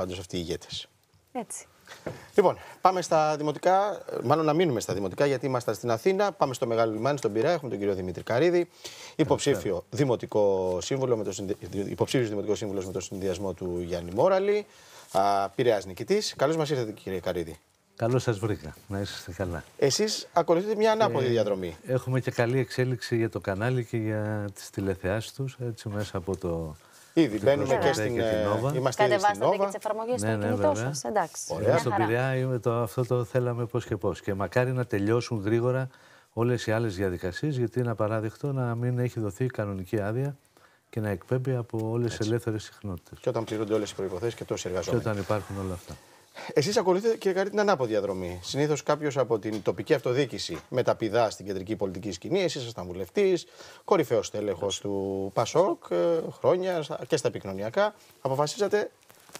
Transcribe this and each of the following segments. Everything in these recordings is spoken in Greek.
πάντως αυτοί οι ηγέτες. Έτσι. Λοιπόν, πάμε στα δημοτικά, μάλλον να μείνουμε στα δημοτικά, γιατί είμαστε στην Αθήνα. Πάμε στο Μεγάλο Λιμάνι, στον Πειραιά. Έχουμε τον κύριο Δημήτρη Καρίδη, υποψήφιο δημοτικό σύμβουλο με το, συνδυ... υποψήφιος δημοτικός σύμβουλος με το συνδυασμό του Γιάννη Μόραλη. Πειραιά νικητής. Καλώς μας ήρθατε, κύριε Καρίδη. Καλώς σας βρήκα. Να είστε καλά. Εσείς ακολουθείτε μια ανάποδη ε, διαδρομή. Έχουμε και καλή εξέλιξη για το κανάλι και για τις τηλεθεάσεις τους, έτσι μέσα από το Ήδη μπαίνουμε και στην ε, Νόβα. Είμαστε Κατεβάσατε και τις εφαρμογές στο ναι, ναι, κινητό σας. Εντάξει. Ωραία. Στον Πειραιά το, αυτό το θέλαμε πώς και πώς. Και μακάρι να τελειώσουν γρήγορα όλες οι άλλες διαδικασίες, γιατί είναι απαράδεκτο να μην έχει δοθεί κανονική άδεια και να εκπέμπει από όλες τι ελεύθερες συχνότητες. Και όταν πληρούνται όλες οι προποθέσει και τόσοι εργαζόμενοι. Και όταν υπάρχουν όλα αυτά. Εσείς ακολουθείτε, κύριε Καρή, την ανάποδη διαδρομή. Συνήθως κάποιος από την τοπική αυτοδιοίκηση μεταπηδά στην κεντρική πολιτική σκηνή. Εσείς ήσασταν βουλευτής, κορυφαίος τέλεχο του ΠΑΣΟΚ, ε, χρόνια και στα επικοινωνιακά. Αποφασίσατε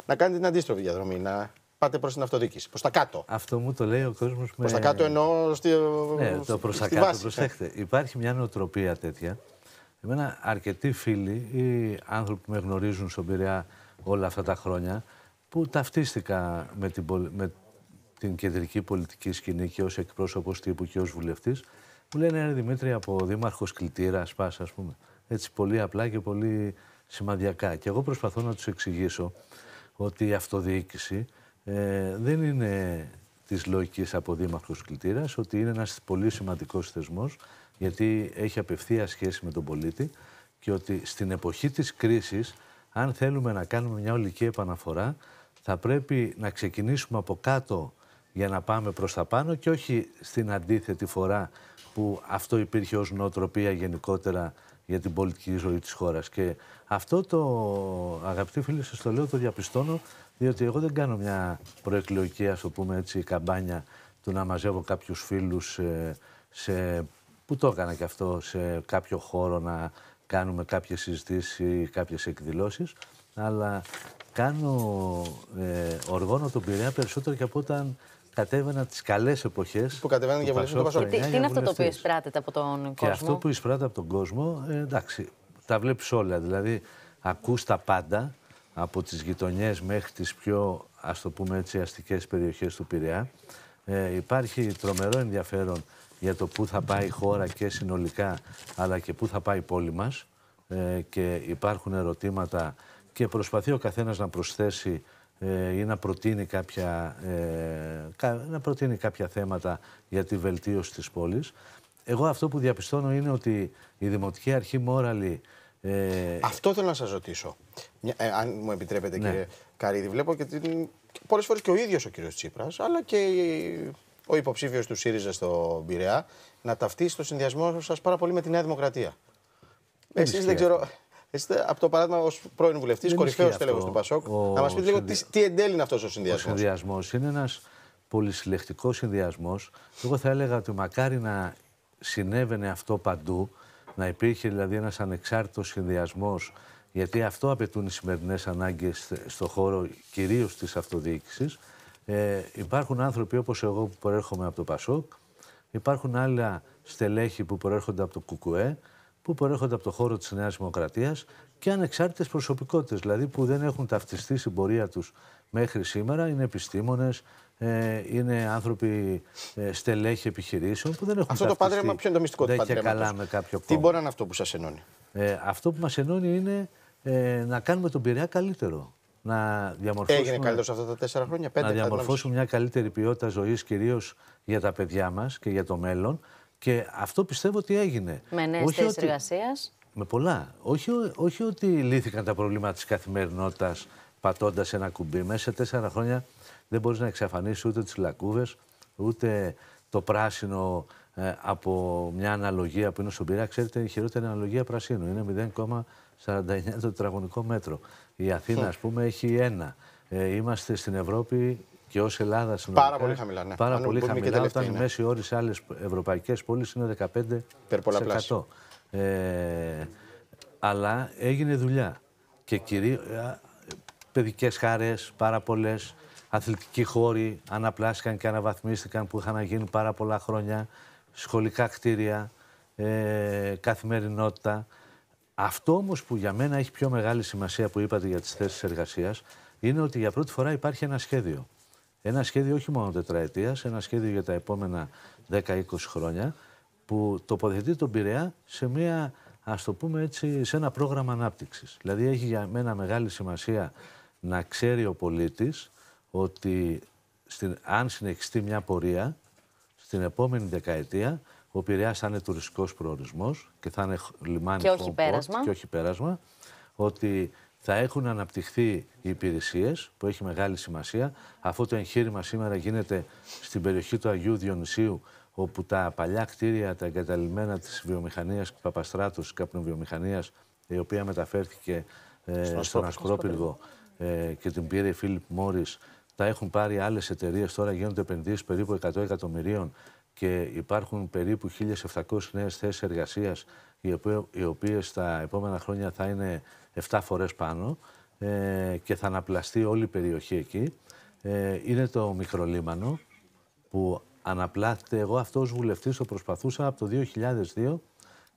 να κάνετε την αντίστροφη διαδρομή, να πάτε προς την αυτοδιοίκηση, προς τα κάτω. Αυτό μου το λέει ο κόσμος. Με... τα κάτω εννοώ στη... ναι, το προς τα κάτω. Βάση. Προσέχτε, υπάρχει μια νοοτροπία τέτοια. Εμένα αρκετοί φίλοι ή άνθρωποι που με γνωρίζουν στον Πειραιά όλα αυτά τα χρόνια που ταυτίστηκα με την, με την κεντρική πολιτική σκηνή και ως εκπρόσωπος τύπου και ως βουλευτής, μου λένε «Ρε Δημήτρη, από δήμαρχος Κλητήρας, πάσα ας πούμε». Έτσι πολύ απλά και πολύ σημαδιακά. Και εγώ προσπαθώ να τους εξηγήσω ότι η αυτοδιοίκηση ε, δεν είναι της λογικής από δήμαρχος Κλητήρας, ότι είναι ένας πολύ σημαντικός θεσμός, γιατί έχει απευθεία σχέση με τον πολίτη και ότι στην εποχή της κρίσης, αν θέλουμε να κάνουμε μια ολική επαναφορά, θα πρέπει να ξεκινήσουμε από κάτω για να πάμε προς τα πάνω και όχι στην αντίθετη φορά που αυτό υπήρχε ως νοοτροπία γενικότερα για την πολιτική ζωή της χώρας. Και αυτό το, αγαπητοί φίλοι, σας το λέω, το διαπιστώνω, διότι εγώ δεν κάνω μια προεκλογική, ας το πούμε έτσι, καμπάνια του να μαζεύω κάποιους φίλους ε, σε, που το έκανα και αυτό, σε κάποιο χώρο να κάνουμε κάποιες συζητήσεις ή κάποιες εκδηλώσεις αλλά κάνω ε, οργόνο τον Πειραιά περισσότερο και από όταν κατέβαινα τις καλές εποχές. Που κατέβαιναν και βουλευτέ του Τι, είναι αυτό το οποίο εισπράτεται από τον κόσμο. Και αυτό που εισπράτεται από τον κόσμο, ε, εντάξει, τα βλέπεις όλα. Δηλαδή, ακούς τα πάντα από τις γειτονιές μέχρι τις πιο ας το πούμε έτσι αστικές περιοχές του Πειραιά. Ε, υπάρχει τρομερό ενδιαφέρον για το πού θα πάει η χώρα και συνολικά, αλλά και πού θα πάει η πόλη μας. Ε, και υπάρχουν ερωτήματα και προσπαθεί ο καθένας να προσθέσει ε, ή να προτείνει, κάποια, ε, να προτείνει κάποια θέματα για τη βελτίωση της πόλης. Εγώ αυτό που διαπιστώνω είναι ότι η Δημοτική Αρχή Μόραλη... Ε, αυτό θέλω να σας ρωτήσω, αν μου επιτρέπετε ναι. κύριε Καρίδη. Βλέπω και την, πολλές φορές και ο ίδιος ο κύριος Τσίπρας, αλλά και ο υποψήφιος του ΣΥΡΙΖΑ στο Πειραιά, να ταυτίσει το συνδυασμό σας πάρα πολύ με τη Νέα Δημοκρατία. Εσείς δεν ξέρω είστε από το παράδειγμα ως πρώην βουλευτής, κορυφαίο τέλεχο του Πασόκ. Ο... Να μας πείτε λίγο τι, τι εντέλει είναι αυτός ο συνδυασμό. Ο συνδυασμός είναι ένας πολυσυλλεκτικός συνδυασμός. Εγώ θα έλεγα ότι μακάρι να συνέβαινε αυτό παντού, να υπήρχε δηλαδή ένας ανεξάρτητος συνδυασμός. Γιατί αυτό απαιτούν οι σημερινές ανάγκες στον χώρο κυρίως της αυτοδιοίκησης. Ε, υπάρχουν άνθρωποι όπως εγώ που προέρχομαι από το Πασόκ, υπάρχουν άλλα στελέχη που προέρχονται από το Κουκουέ, που προέρχονται από το χώρο της Νέας Δημοκρατίας και ανεξάρτητες προσωπικότητες, δηλαδή που δεν έχουν ταυτιστεί στην πορεία τους μέχρι σήμερα. Είναι επιστήμονες, ε, είναι άνθρωποι ε, στελέχη στελέχοι επιχειρήσεων που δεν έχουν Αυτό το πάντρεμα, ποιο είναι το μυστικό του πάντρεμα. καλά με κάποιο κόμμα. Τι μπορεί να είναι αυτό που σας ενώνει. Ε, αυτό που μας ενώνει είναι ε, να κάνουμε τον Πειραιά καλύτερο. Να διαμορφώσουμε, Έγινε καλύτερος αυτά τα τέσσερα χρόνια, πέντε. Να διαμορφώσουμε μια καλύτερη ποιότητα ζωής κυρίως για τα παιδιά μας και για το μέλλον. Και αυτό πιστεύω ότι έγινε. Με νέες θέσεις ότι... εργασίας. Με πολλά. Όχι, όχι ότι λύθηκαν τα προβλήματα της καθημερινότητας πατώντας ένα κουμπί. Μέσα σε τέσσερα χρόνια δεν μπορείς να εξαφανίσεις ούτε τις λακκούβες, ούτε το πράσινο ε, από μια αναλογία που είναι στον Ξέρετε, η χειρότερη αναλογία πρασίνου είναι 0,49 το τετραγωνικό μέτρο. Η Αθήνα, ας πούμε, έχει ένα. Ε, είμαστε στην Ευρώπη και ως Ελλάδα συνολικά. Πάρα πολύ χαμηλά. Ναι. Πάρα πολύ χαμηλά. Όταν η μέση όρη σε άλλες ευρωπαϊκές πόλεις είναι 15%. Ε, αλλά έγινε δουλειά. Και κυρίω παιδικές χαρέ πάρα πολλές. Αθλητικοί χώροι αναπλάστηκαν και αναβαθμίστηκαν που είχαν να γίνει πάρα πολλά χρόνια. Σχολικά κτίρια, ε, καθημερινότητα. Αυτό όμως που για μένα έχει πιο μεγάλη σημασία που είπατε για τις θέσεις εργασίας είναι ότι για πρώτη φορά υπάρχει ένα σχέδιο. Ένα σχέδιο όχι μόνο τετραετίας, ένα σχέδιο για τα επόμενα 10-20 χρόνια που τοποθετεί τον Πειραιά σε μια ας το πούμε έτσι, σε ένα πρόγραμμα ανάπτυξης. Δηλαδή έχει για μένα μεγάλη σημασία να ξέρει ο πολίτης ότι στην, αν συνεχιστεί μια πορεία, στην επόμενη δεκαετία ο Πειραιάς θα είναι τουριστικός προορισμός και θα είναι λιμάνι και όχι, και όχι πέρασμα, ότι θα έχουν αναπτυχθεί οι υπηρεσίες, που έχει μεγάλη σημασία. Αυτό το εγχείρημα σήμερα γίνεται στην περιοχή του Αγίου Διονυσίου, όπου τα παλιά κτίρια, τα εγκαταλειμμένα της βιομηχανίας Παπαστράτου, της καπνοβιομηχανίας, η οποία μεταφέρθηκε ε, στον, στον ε, και την πήρε η Φίλιπ Μόρι, τα έχουν πάρει άλλες εταιρείες. Τώρα γίνονται επενδύσεις περίπου 100 εκατομμυρίων και υπάρχουν περίπου 1.700 νέες θέσεις εργασίας οι οποίες τα επόμενα χρόνια θα είναι 7 φορές πάνω ε, και θα αναπλαστεί όλη η περιοχή εκεί. Ε, είναι το μικρολίμανο που αναπλάθηκε. Εγώ αυτός ως βουλευτής το προσπαθούσα από το 2002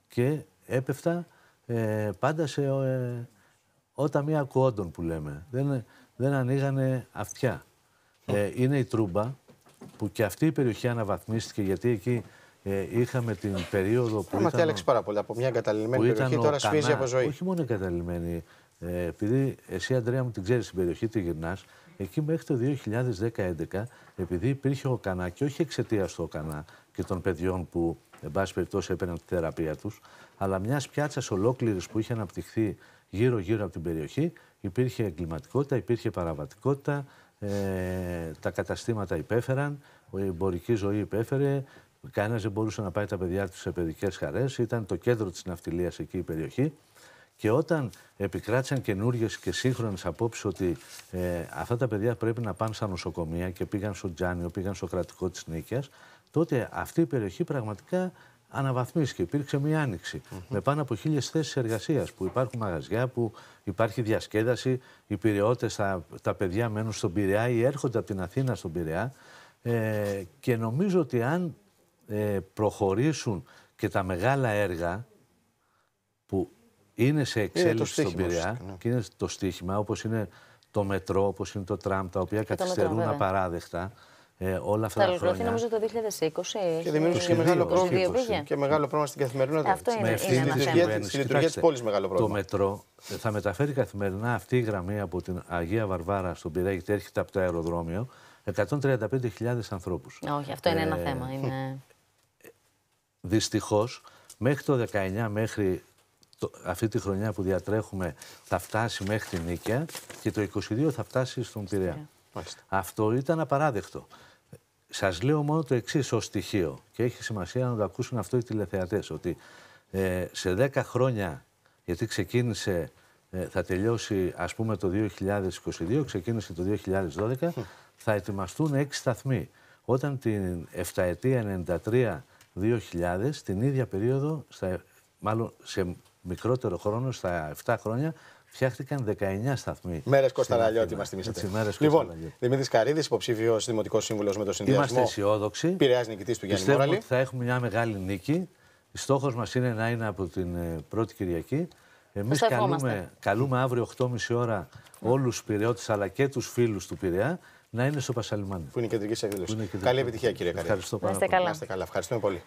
και έπεφτα ε, πάντα σε όταν μία κουόντων που λέμε. Δεν, δεν ανοίγανε αυτιά. είναι η Τρούμπα που και αυτή η περιοχή αναβαθμίστηκε γιατί εκεί ε, είχαμε την περίοδο που. Έχουμε διάλεξει πάρα πολύ Από μια εγκαταλειμμένη περιοχή τώρα κανά, σφίζει από ζωή. Όχι μόνο εγκαταλειμμένη. Ε, επειδή εσύ, Αντρέα, μου την ξέρεις την περιοχή, τη γυρνάς. Εκεί μέχρι το 2010-2011, επειδή υπήρχε ο Κανά και όχι εξαιτίας του Κανά και των παιδιών που, εν πάση περιπτώσει, έπαιρναν τη θεραπεία τους, αλλά μιας πιάτσας ολόκληρης που είχε αναπτυχθεί γύρω-γύρω από την περιοχή, υπήρχε εγκληματικότητα, υπήρχε παραβατικότητα, ε, τα καταστήματα υπέφεραν, η εμπορική ζωή υπέφερε, Κανένας δεν μπορούσε να πάει τα παιδιά του σε παιδικές χαρές. Ήταν το κέντρο της ναυτιλίας εκεί η περιοχή. Και όταν επικράτησαν καινούριε και σύγχρονες απόψεις ότι ε, αυτά τα παιδιά πρέπει να πάνε στα νοσοκομεία και πήγαν στο Τζάνιο, πήγαν στο κρατικό της Νίκαιας, τότε αυτή η περιοχή πραγματικά αναβαθμίστηκε. Υπήρξε μια άνοιξη με πάνω από χίλιες θέσεις εργασίας που υπάρχουν μαγαζιά, που υπάρχει διασκέδαση. Οι πυραιώτε, τα, παιδιά μένουν στον Πειραιά ή έρχονται από την Αθήνα στον Πειραιά. Ε, και νομίζω ότι αν ε, προχωρήσουν και τα μεγάλα έργα που είναι σε εξέλιξη στον Πειραιά ναι. και είναι το στοίχημα, όπως είναι το μετρό, όπως είναι το τραμ, τα οποία και καθυστερούν απαράδεκτα ε, όλα αυτά τα χρόνια. νομίζω το 2020. Και δημιούργησε και μεγάλο πρόβλημα. Και μεγάλο πρόβλημα στην καθημερινότητα. Αυτό είναι, Με είναι ένα θέμα. λειτουργία της πόλης μεγάλο πρόβλημα. Το μετρό ε, θα μεταφέρει καθημερινά αυτή η γραμμή από την Αγία Βαρβάρα στον Πειραιά, γιατί έρχεται από το αεροδρόμιο, 135.000 ανθρώπους. Όχι, αυτό είναι ε, ένα θέμα. Είναι... Δυστυχώς, μέχρι το 19, μέχρι αυτή τη χρονιά που διατρέχουμε θα φτάσει μέχρι την Νίκαια και το 22 θα φτάσει στον Πειραιά. Αυτό ήταν απαράδεκτο. Σας λέω μόνο το εξής ως στοιχείο και έχει σημασία να το ακούσουν αυτό οι τηλεθεατές. ότι ε, σε 10 χρόνια, γιατί ξεκίνησε, ε, θα τελειώσει ας πούμε το 2022, ξεκίνησε το 2012, θα ετοιμαστούν 6 σταθμοί. Όταν την 7 ετία 93 2000 την ίδια περίοδο, στα, μάλλον σε μικρότερο χρόνο, στα 7 χρόνια, φτιάχτηκαν 19 σταθμοί. Μέρες Κωνστανταλιώτη μα θυμίσατε. Μέρες λοιπόν, Δημήτρης Καρίδης, υποψήφιος δημοτικός σύμβουλος με το συνδυασμό. Είμαστε αισιόδοξοι. Πειραιάς νικητής του Γιάννη Μόραλη. Ότι θα έχουμε μια μεγάλη νίκη. Στόχος μας είναι να είναι από την ε, πρώτη Κυριακή. Εμείς καλούμε, καλούμε αύριο 8.30 ώρα όλους τους πειραιώτες αλλά και τους φίλους του Πειραιά να είναι στο Πασαλιμάνι. Που είναι η κεντρική σα Καλή επιτυχία, κύριε Καρέα. Ευχαριστώ πάρα πολύ. καλά. Ευχαριστούμε πολύ.